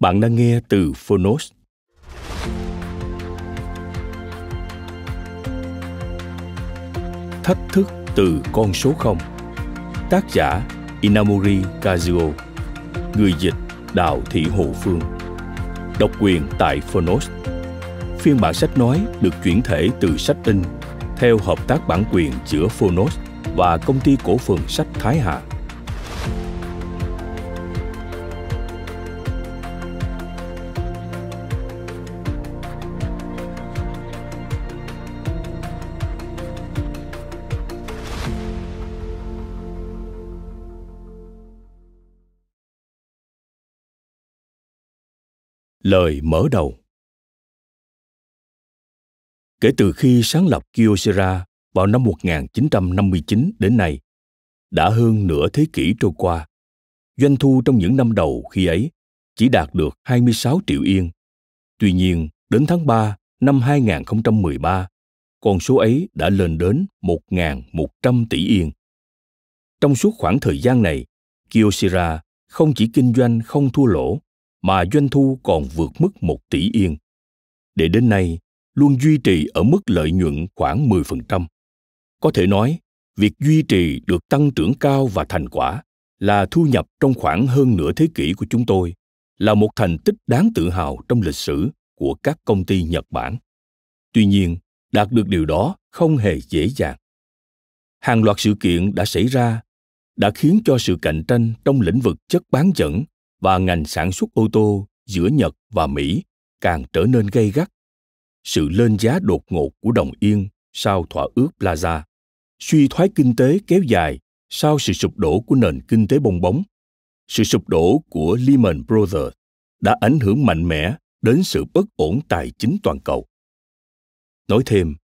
Bạn đang nghe từ Phonos. Thách thức từ con số 0 Tác giả Inamori Kazuo Người dịch Đào Thị Hồ Phương Độc quyền tại Phonos Phiên bản sách nói được chuyển thể từ sách in theo hợp tác bản quyền giữa Phonos và công ty cổ phần sách Thái Hà. Lời mở đầu Kể từ khi sáng lập Kyocera vào năm 1959 đến nay, đã hơn nửa thế kỷ trôi qua, doanh thu trong những năm đầu khi ấy chỉ đạt được 26 triệu yên. Tuy nhiên, đến tháng 3 năm 2013, con số ấy đã lên đến 1.100 tỷ yên. Trong suốt khoảng thời gian này, Kyocera không chỉ kinh doanh không thua lỗ mà doanh thu còn vượt mức 1 tỷ yên. Để đến nay, luôn duy trì ở mức lợi nhuận khoảng 10%. Có thể nói, việc duy trì được tăng trưởng cao và thành quả là thu nhập trong khoảng hơn nửa thế kỷ của chúng tôi, là một thành tích đáng tự hào trong lịch sử của các công ty Nhật Bản. Tuy nhiên, đạt được điều đó không hề dễ dàng. Hàng loạt sự kiện đã xảy ra đã khiến cho sự cạnh tranh trong lĩnh vực chất bán dẫn và ngành sản xuất ô tô giữa Nhật và Mỹ càng trở nên gay gắt. Sự lên giá đột ngột của đồng yên sau thỏa ước Plaza, suy thoái kinh tế kéo dài sau sự sụp đổ của nền kinh tế bong bóng, sự sụp đổ của Lehman Brothers đã ảnh hưởng mạnh mẽ đến sự bất ổn tài chính toàn cầu. Nói thêm,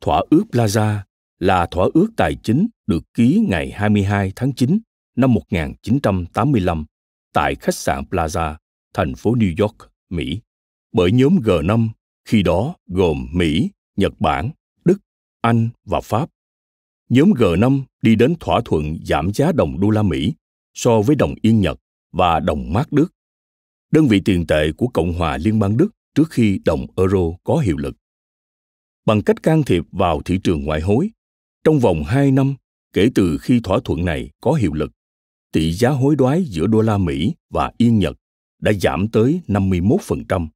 thỏa ước Plaza là thỏa ước tài chính được ký ngày 22 tháng 9 năm 1985 tại khách sạn Plaza, thành phố New York, Mỹ, bởi nhóm G5 khi đó gồm Mỹ, Nhật Bản, Đức, Anh và Pháp. Nhóm G5 đi đến thỏa thuận giảm giá đồng đô la Mỹ so với đồng yên Nhật và đồng mark Đức, đơn vị tiền tệ của Cộng hòa Liên bang Đức trước khi đồng euro có hiệu lực. Bằng cách can thiệp vào thị trường ngoại hối, trong vòng 2 năm kể từ khi thỏa thuận này có hiệu lực, tỷ giá hối đoái giữa đô la Mỹ và Yên Nhật đã giảm tới 51%.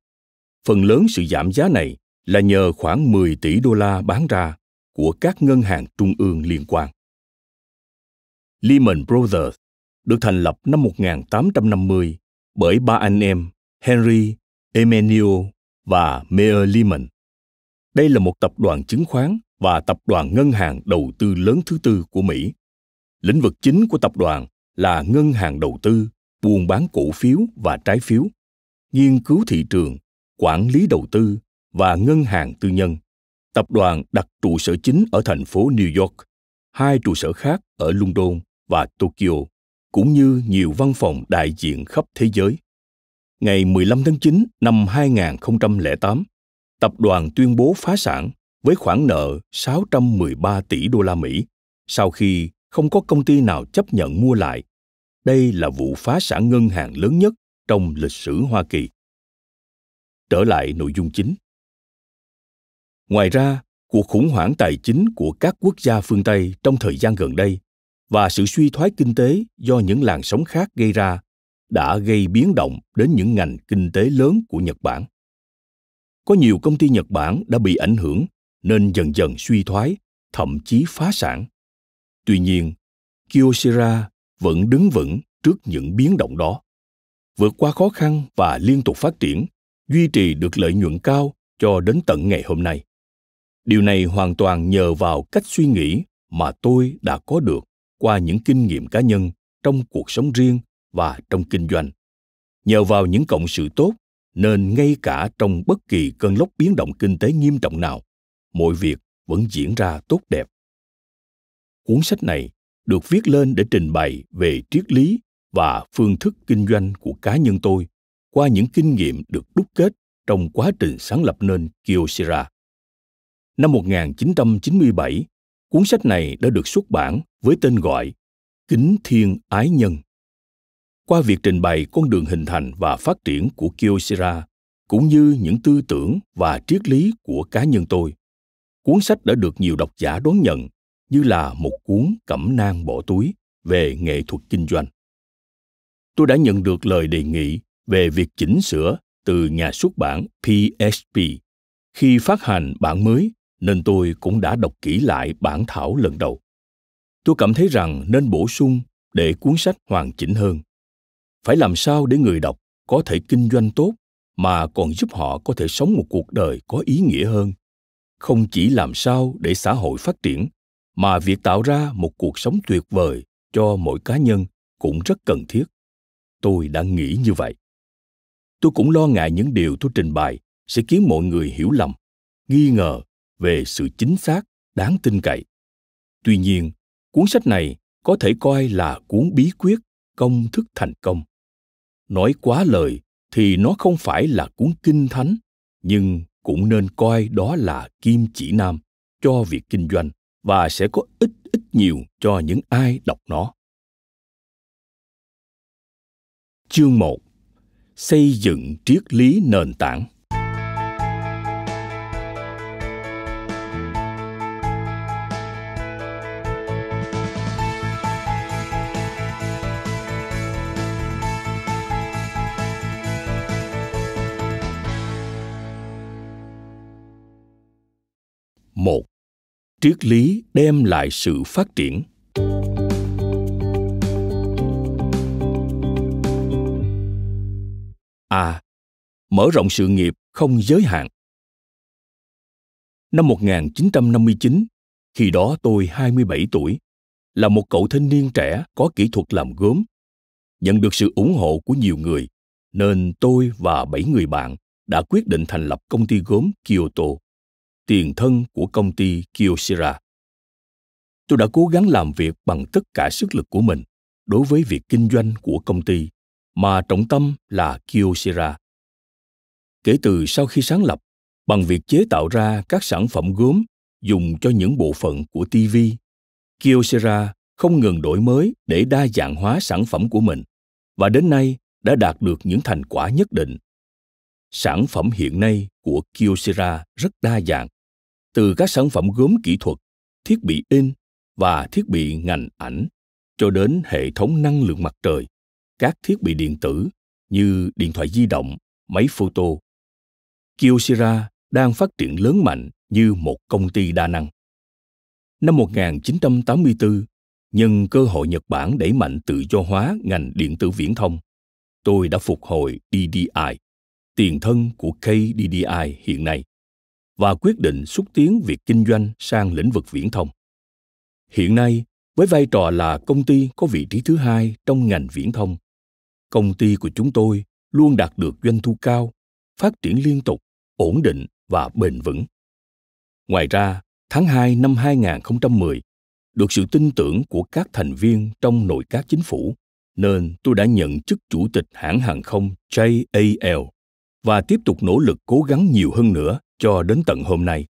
Phần lớn sự giảm giá này là nhờ khoảng 10 tỷ đô la bán ra của các ngân hàng trung ương liên quan. Lehman Brothers được thành lập năm 1850 bởi ba anh em Henry, Emmanuel và Mayer Lehman. Đây là một tập đoàn chứng khoán và tập đoàn ngân hàng đầu tư lớn thứ tư của Mỹ. Lĩnh vực chính của tập đoàn là ngân hàng đầu tư buôn bán cổ phiếu và trái phiếu nghiên cứu thị trường quản lý đầu tư và ngân hàng tư nhân tập đoàn đặt trụ sở chính ở thành phố new york hai trụ sở khác ở london và tokyo cũng như nhiều văn phòng đại diện khắp thế giới. Ngày 15 tháng 9 năm 2008, tập đoàn tuyên bố phá sản với khoản nợ 613 tỷ đô la Mỹ sau khi không có công ty nào chấp nhận mua lại. Đây là vụ phá sản ngân hàng lớn nhất trong lịch sử Hoa Kỳ. Trở lại nội dung chính. Ngoài ra, cuộc khủng hoảng tài chính của các quốc gia phương Tây trong thời gian gần đây và sự suy thoái kinh tế do những làn sóng khác gây ra đã gây biến động đến những ngành kinh tế lớn của Nhật Bản. Có nhiều công ty Nhật Bản đã bị ảnh hưởng nên dần dần suy thoái, thậm chí phá sản. Tuy nhiên, Kyocera vẫn đứng vững trước những biến động đó. Vượt qua khó khăn và liên tục phát triển, duy trì được lợi nhuận cao cho đến tận ngày hôm nay. Điều này hoàn toàn nhờ vào cách suy nghĩ mà tôi đã có được qua những kinh nghiệm cá nhân trong cuộc sống riêng và trong kinh doanh. Nhờ vào những cộng sự tốt nên ngay cả trong bất kỳ cơn lốc biến động kinh tế nghiêm trọng nào, mọi việc vẫn diễn ra tốt đẹp cuốn sách này được viết lên để trình bày về triết lý và phương thức kinh doanh của cá nhân tôi qua những kinh nghiệm được đúc kết trong quá trình sáng lập nên Kyocera. Năm 1997, cuốn sách này đã được xuất bản với tên gọi Kính Thiên Ái Nhân. Qua việc trình bày con đường hình thành và phát triển của Kyocera cũng như những tư tưởng và triết lý của cá nhân tôi, cuốn sách đã được nhiều độc giả đón nhận như là một cuốn cẩm nang bỏ túi về nghệ thuật kinh doanh. Tôi đã nhận được lời đề nghị về việc chỉnh sửa từ nhà xuất bản PSP. Khi phát hành bản mới, nên tôi cũng đã đọc kỹ lại bản thảo lần đầu. Tôi cảm thấy rằng nên bổ sung để cuốn sách hoàn chỉnh hơn. Phải làm sao để người đọc có thể kinh doanh tốt mà còn giúp họ có thể sống một cuộc đời có ý nghĩa hơn không chỉ làm sao để xã hội phát triển mà việc tạo ra một cuộc sống tuyệt vời cho mỗi cá nhân cũng rất cần thiết tôi đã nghĩ như vậy tôi cũng lo ngại những điều tôi trình bày sẽ khiến mọi người hiểu lầm nghi ngờ về sự chính xác đáng tin cậy tuy nhiên cuốn sách này có thể coi là cuốn bí quyết công thức thành công nói quá lời thì nó không phải là cuốn kinh thánh nhưng cũng nên coi đó là kim chỉ nam cho việc kinh doanh và sẽ có ít ít nhiều cho những ai đọc nó. Chương 1 Xây dựng triết lý nền tảng triết lý đem lại sự phát triển a à, mở rộng sự nghiệp không giới hạn Năm 1959, khi đó tôi 27 tuổi, là một cậu thanh niên trẻ có kỹ thuật làm gốm. Nhận được sự ủng hộ của nhiều người, nên tôi và bảy người bạn đã quyết định thành lập công ty gốm Kyoto tiền thân của công ty Kyocera. Tôi đã cố gắng làm việc bằng tất cả sức lực của mình đối với việc kinh doanh của công ty mà trọng tâm là Kyocera. Kể từ sau khi sáng lập, bằng việc chế tạo ra các sản phẩm gốm dùng cho những bộ phận của TV, Kyocera không ngừng đổi mới để đa dạng hóa sản phẩm của mình và đến nay đã đạt được những thành quả nhất định. Sản phẩm hiện nay của Kyocera rất đa dạng từ các sản phẩm gốm kỹ thuật thiết bị in và thiết bị ngành ảnh cho đến hệ thống năng lượng mặt trời các thiết bị điện tử như điện thoại di động máy photo Kyocera đang phát triển lớn mạnh như một công ty đa năng. Năm 1984, nhân cơ hội Nhật Bản đẩy mạnh tự do hóa ngành điện tử viễn thông, tôi đã phục hồi DDI, tiền thân của KDDI hiện nay và quyết định xúc tiến việc kinh doanh sang lĩnh vực viễn thông. Hiện nay, với vai trò là công ty có vị trí thứ hai trong ngành viễn thông, công ty của chúng tôi luôn đạt được doanh thu cao, phát triển liên tục, ổn định và bền vững. Ngoài ra, tháng 2 năm 2010, được sự tin tưởng của các thành viên trong nội các chính phủ, nên tôi đã nhận chức chủ tịch hãng hàng không JAL và tiếp tục nỗ lực cố gắng nhiều hơn nữa cho đến tận hôm nay.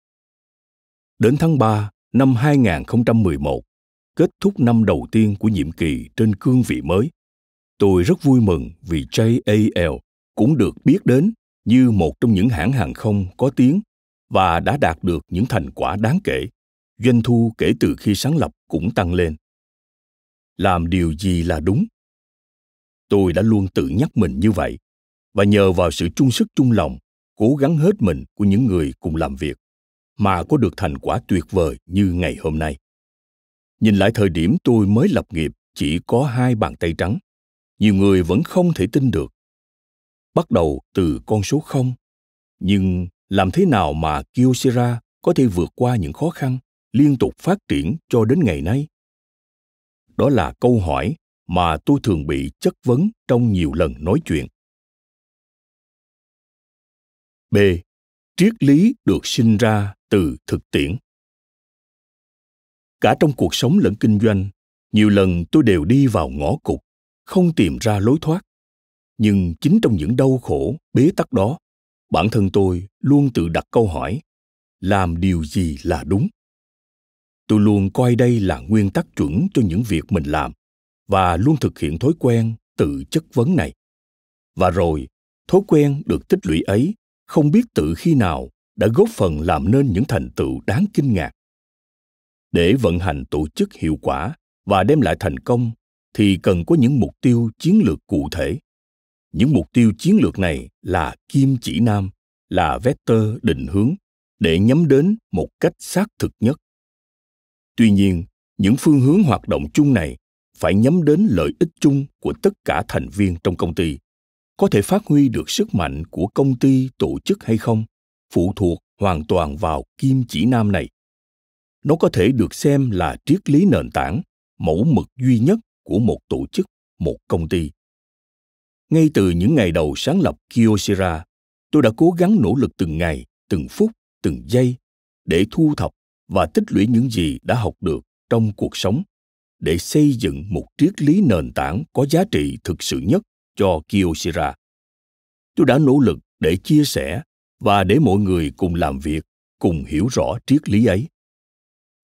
Đến tháng 3 năm 2011, kết thúc năm đầu tiên của nhiệm kỳ trên cương vị mới, tôi rất vui mừng vì JAL cũng được biết đến như một trong những hãng hàng không có tiếng và đã đạt được những thành quả đáng kể. Doanh thu kể từ khi sáng lập cũng tăng lên. Làm điều gì là đúng? Tôi đã luôn tự nhắc mình như vậy và nhờ vào sự chung sức chung lòng cố gắng hết mình của những người cùng làm việc mà có được thành quả tuyệt vời như ngày hôm nay nhìn lại thời điểm tôi mới lập nghiệp chỉ có hai bàn tay trắng nhiều người vẫn không thể tin được bắt đầu từ con số không nhưng làm thế nào mà kyocera có thể vượt qua những khó khăn liên tục phát triển cho đến ngày nay đó là câu hỏi mà tôi thường bị chất vấn trong nhiều lần nói chuyện b triết lý được sinh ra từ thực tiễn cả trong cuộc sống lẫn kinh doanh nhiều lần tôi đều đi vào ngõ cụt không tìm ra lối thoát nhưng chính trong những đau khổ bế tắc đó bản thân tôi luôn tự đặt câu hỏi làm điều gì là đúng tôi luôn coi đây là nguyên tắc chuẩn cho những việc mình làm và luôn thực hiện thói quen tự chất vấn này và rồi thói quen được tích lũy ấy không biết tự khi nào đã góp phần làm nên những thành tựu đáng kinh ngạc để vận hành tổ chức hiệu quả và đem lại thành công thì cần có những mục tiêu chiến lược cụ thể những mục tiêu chiến lược này là kim chỉ nam là vector định hướng để nhắm đến một cách xác thực nhất tuy nhiên những phương hướng hoạt động chung này phải nhắm đến lợi ích chung của tất cả thành viên trong công ty có thể phát huy được sức mạnh của công ty tổ chức hay không phụ thuộc hoàn toàn vào kim chỉ nam này nó có thể được xem là triết lý nền tảng mẫu mực duy nhất của một tổ chức một công ty ngay từ những ngày đầu sáng lập kyocera tôi đã cố gắng nỗ lực từng ngày từng phút từng giây để thu thập và tích lũy những gì đã học được trong cuộc sống để xây dựng một triết lý nền tảng có giá trị thực sự nhất cho Kyocera. Tôi đã nỗ lực để chia sẻ và để mọi người cùng làm việc, cùng hiểu rõ triết lý ấy.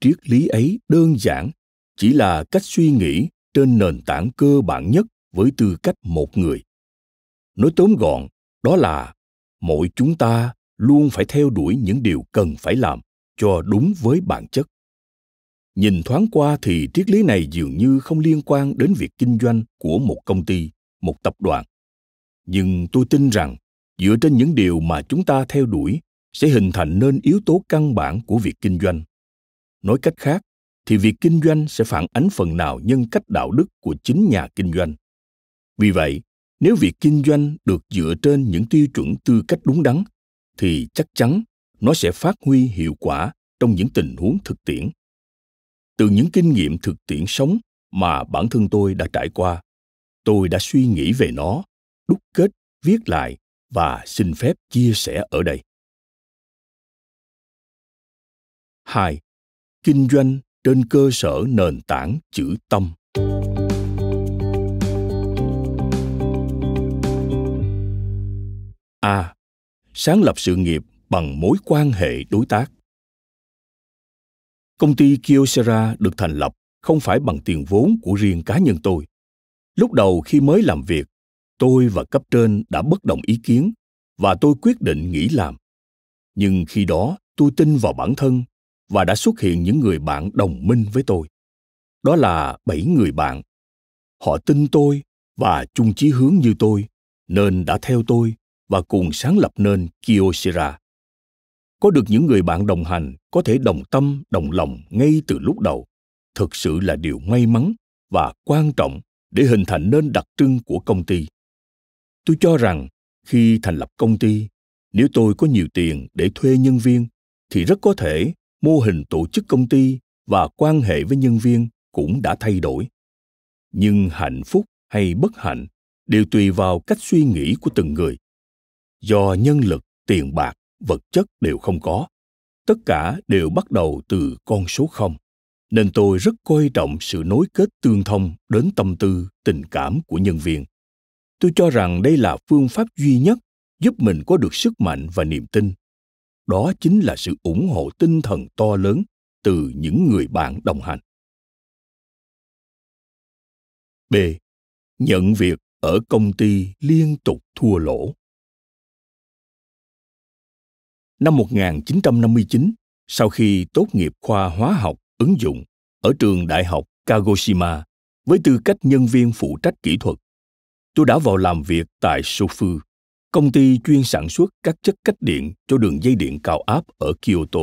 Triết lý ấy đơn giản, chỉ là cách suy nghĩ trên nền tảng cơ bản nhất với tư cách một người. Nói tóm gọn, đó là mỗi chúng ta luôn phải theo đuổi những điều cần phải làm cho đúng với bản chất nhìn thoáng qua thì triết lý này dường như không liên quan đến việc kinh doanh của một công ty một tập đoàn nhưng tôi tin rằng dựa trên những điều mà chúng ta theo đuổi sẽ hình thành nên yếu tố căn bản của việc kinh doanh nói cách khác thì việc kinh doanh sẽ phản ánh phần nào nhân cách đạo đức của chính nhà kinh doanh vì vậy nếu việc kinh doanh được dựa trên những tiêu chuẩn tư cách đúng đắn thì chắc chắn nó sẽ phát huy hiệu quả trong những tình huống thực tiễn từ những kinh nghiệm thực tiễn sống mà bản thân tôi đã trải qua tôi đã suy nghĩ về nó đúc kết viết lại và xin phép chia sẻ ở đây 2. Kinh doanh trên cơ sở nền tảng chữ tâm. A. À, sáng lập sự nghiệp bằng mối quan hệ đối tác. Công ty Kyocera được thành lập không phải bằng tiền vốn của riêng cá nhân tôi, lúc đầu khi mới làm việc tôi và cấp trên đã bất đồng ý kiến và tôi quyết định nghỉ làm nhưng khi đó tôi tin vào bản thân và đã xuất hiện những người bạn đồng minh với tôi đó là bảy người bạn họ tin tôi và chung chí hướng như tôi nên đã theo tôi và cùng sáng lập nên Kyocera. Có được những người bạn đồng hành có thể đồng tâm, đồng lòng ngay từ lúc đầu, thực sự là điều may mắn và quan trọng để hình thành nên đặc trưng của công ty tôi cho rằng khi thành lập công ty nếu tôi có nhiều tiền để thuê nhân viên thì rất có thể mô hình tổ chức công ty và quan hệ với nhân viên cũng đã thay đổi nhưng hạnh phúc hay bất hạnh đều tùy vào cách suy nghĩ của từng người do nhân lực tiền bạc vật chất đều không có tất cả đều bắt đầu từ con số không nên tôi rất coi trọng sự nối kết tương thông đến tâm tư tình cảm của nhân viên tôi cho rằng đây là phương pháp duy nhất giúp mình có được sức mạnh và niềm tin đó chính là sự ủng hộ tinh thần to lớn từ những người bạn đồng hành b nhận việc ở công ty liên tục thua lỗ. Năm 1959, sau khi tốt nghiệp khoa hóa học ứng dụng ở trường đại học Kagoshima với tư cách nhân viên phụ trách kỹ thuật. Tôi đã vào làm việc tại Sofu, công ty chuyên sản xuất các chất cách điện cho đường dây điện cao áp ở Kyoto.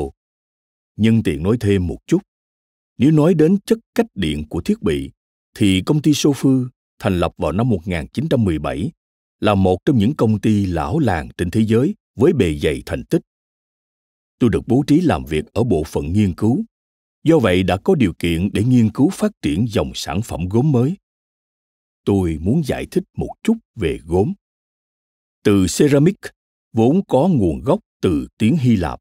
Nhân tiện nói thêm một chút, nếu nói đến chất cách điện của thiết bị, thì công ty Sofu thành lập vào năm 1917 là một trong những công ty lão làng trên thế giới với bề dày thành tích. Tôi được bố trí làm việc ở bộ phận nghiên cứu do vậy đã có điều kiện để nghiên cứu phát triển dòng sản phẩm gốm mới tôi muốn giải thích một chút về gốm từ ceramic vốn có nguồn gốc từ tiếng hy lạp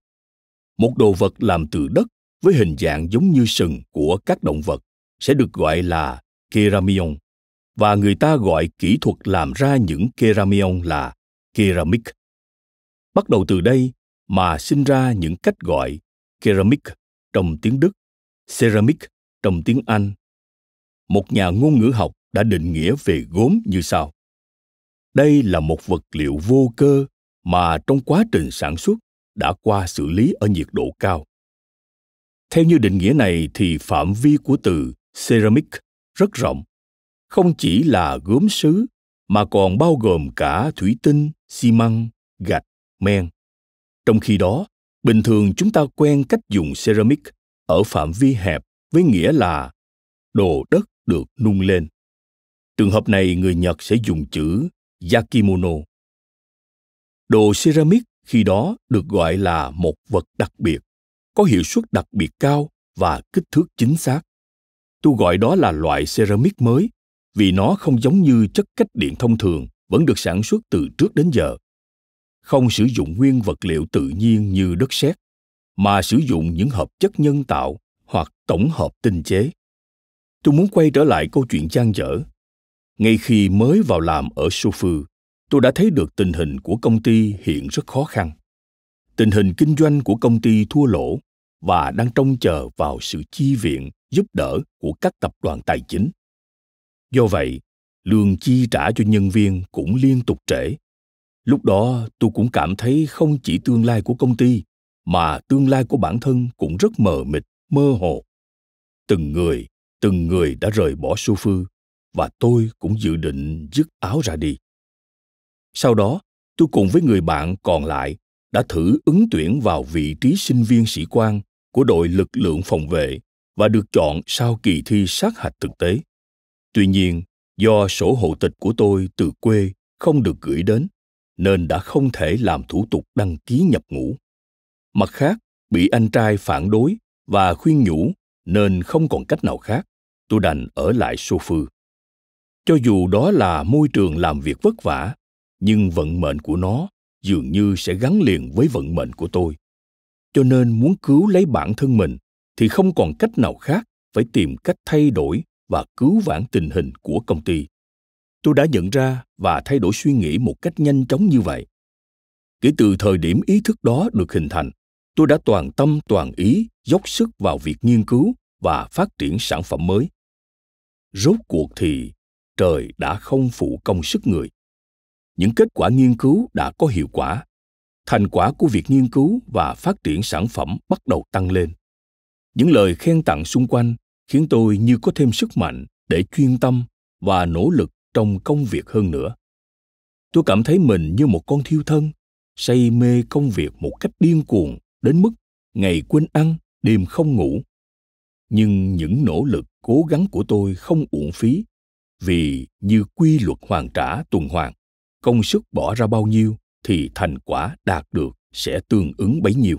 một đồ vật làm từ đất với hình dạng giống như sừng của các động vật sẽ được gọi là keramion và người ta gọi kỹ thuật làm ra những keramion là keramic bắt đầu từ đây mà sinh ra những cách gọi keramic trong tiếng đức ceramic trong tiếng Anh. Một nhà ngôn ngữ học đã định nghĩa về gốm như sau. Đây là một vật liệu vô cơ mà trong quá trình sản xuất đã qua xử lý ở nhiệt độ cao. Theo như định nghĩa này thì phạm vi của từ ceramic rất rộng, không chỉ là gốm sứ mà còn bao gồm cả thủy tinh, xi măng, gạch, men. Trong khi đó, bình thường chúng ta quen cách dùng ceramic ở phạm vi hẹp với nghĩa là đồ đất được nung lên. Trường hợp này người Nhật sẽ dùng chữ yakimono. Đồ ceramic khi đó được gọi là một vật đặc biệt, có hiệu suất đặc biệt cao và kích thước chính xác. Tôi gọi đó là loại ceramic mới vì nó không giống như chất cách điện thông thường vẫn được sản xuất từ trước đến giờ. Không sử dụng nguyên vật liệu tự nhiên như đất sét mà sử dụng những hợp chất nhân tạo hoặc tổng hợp tinh chế tôi muốn quay trở lại câu chuyện trang dở ngay khi mới vào làm ở sofu tôi đã thấy được tình hình của công ty hiện rất khó khăn tình hình kinh doanh của công ty thua lỗ và đang trông chờ vào sự chi viện giúp đỡ của các tập đoàn tài chính do vậy lương chi trả cho nhân viên cũng liên tục trễ lúc đó tôi cũng cảm thấy không chỉ tương lai của công ty mà tương lai của bản thân cũng rất mờ mịt mơ hồ từng người từng người đã rời bỏ su phư và tôi cũng dự định dứt áo ra đi sau đó tôi cùng với người bạn còn lại đã thử ứng tuyển vào vị trí sinh viên sĩ quan của đội lực lượng phòng vệ và được chọn sau kỳ thi sát hạch thực tế. Tuy nhiên, do sổ hộ tịch của tôi từ quê không được gửi đến, nên đã không thể làm thủ tục đăng ký nhập ngũ mặt khác bị anh trai phản đối và khuyên nhủ nên không còn cách nào khác tôi đành ở lại xô phư Cho dù đó là môi trường làm việc vất vả, nhưng vận mệnh của nó dường như sẽ gắn liền với vận mệnh của tôi. Cho nên muốn cứu lấy bản thân mình thì không còn cách nào khác phải tìm cách thay đổi và cứu vãn tình hình của công ty. Tôi đã nhận ra và thay đổi suy nghĩ một cách nhanh chóng như vậy. Kể từ thời điểm ý thức đó được hình thành, tôi đã toàn tâm toàn ý dốc sức vào việc nghiên cứu và phát triển sản phẩm mới rốt cuộc thì trời đã không phụ công sức người những kết quả nghiên cứu đã có hiệu quả thành quả của việc nghiên cứu và phát triển sản phẩm bắt đầu tăng lên những lời khen tặng xung quanh khiến tôi như có thêm sức mạnh để chuyên tâm và nỗ lực trong công việc hơn nữa tôi cảm thấy mình như một con thiêu thân say mê công việc một cách điên cuồng đến mức ngày quên ăn đêm không ngủ nhưng những nỗ lực cố gắng của tôi không uổng phí vì như quy luật hoàn trả tuần hoàn công sức bỏ ra bao nhiêu thì thành quả đạt được sẽ tương ứng bấy nhiêu